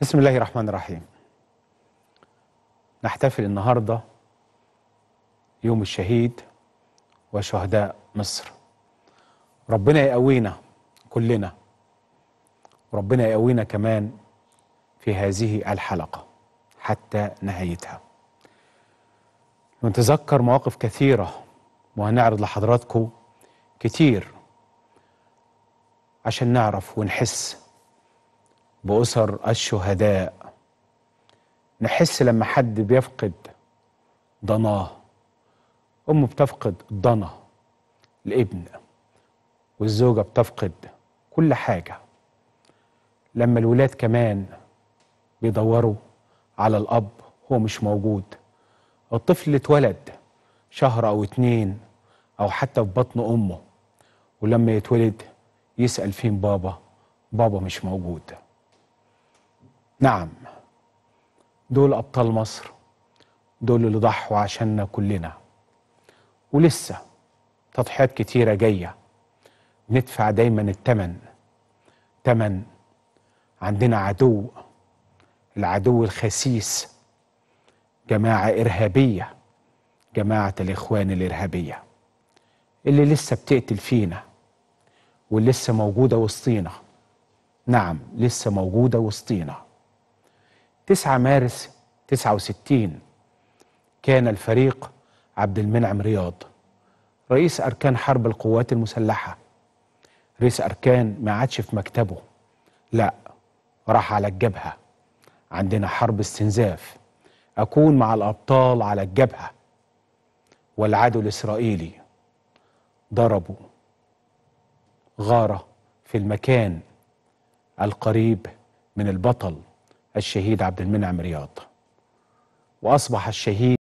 بسم الله الرحمن الرحيم نحتفل النهاردة يوم الشهيد وشهداء مصر ربنا يقوينا كلنا وربنا يقوينا كمان في هذه الحلقة حتى نهايتها نتذكر مواقف كثيرة وهنعرض لحضراتكم كتير عشان نعرف ونحس بأسر الشهداء نحس لما حد بيفقد ضناه أمه بتفقد ضنا الابن والزوجة بتفقد كل حاجة لما الولاد كمان بيدوروا على الأب هو مش موجود الطفل اتولد شهر أو اتنين أو حتى في بطن أمه ولما يتولد يسأل فين بابا بابا مش موجود نعم دول أبطال مصر دول اللي ضحوا عشاننا كلنا ولسه تضحيات كتيرة جاية ندفع دايما التمن تمن عندنا عدو العدو الخسيس جماعة إرهابية جماعة الإخوان الإرهابية اللي لسه بتقتل فينا واللي لسه موجودة وسطينا نعم لسه موجودة وسطينا 9 مارس 69 كان الفريق عبد المنعم رياض رئيس أركان حرب القوات المسلحة رئيس أركان ما عادش في مكتبه لا راح على الجبهة عندنا حرب استنزاف أكون مع الأبطال على الجبهة والعدو الإسرائيلي ضربوا غارة في المكان القريب من البطل الشهيد عبد المنعم رياض وأصبح الشهيد